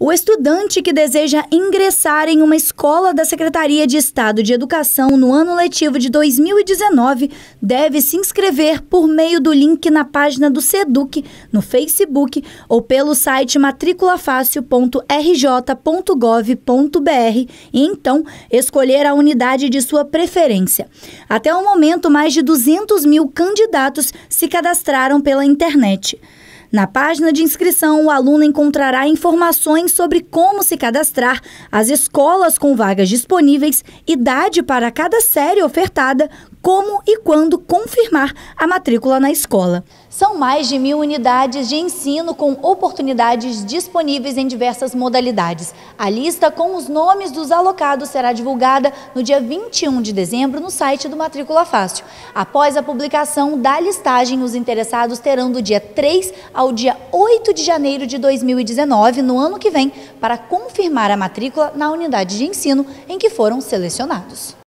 O estudante que deseja ingressar em uma escola da Secretaria de Estado de Educação no ano letivo de 2019 deve se inscrever por meio do link na página do SEDUC, no Facebook ou pelo site matriculafácil.rj.gov.br e então escolher a unidade de sua preferência. Até o momento, mais de 200 mil candidatos se cadastraram pela internet. Na página de inscrição, o aluno encontrará informações sobre como se cadastrar, as escolas com vagas disponíveis, idade para cada série ofertada, como e quando confirmar a matrícula na escola. São mais de mil unidades de ensino com oportunidades disponíveis em diversas modalidades. A lista com os nomes dos alocados será divulgada no dia 21 de dezembro no site do Matrícula Fácil. Após a publicação da listagem, os interessados terão do dia 3 ao dia 8 de janeiro de 2019, no ano que vem, para confirmar a matrícula na unidade de ensino em que foram selecionados.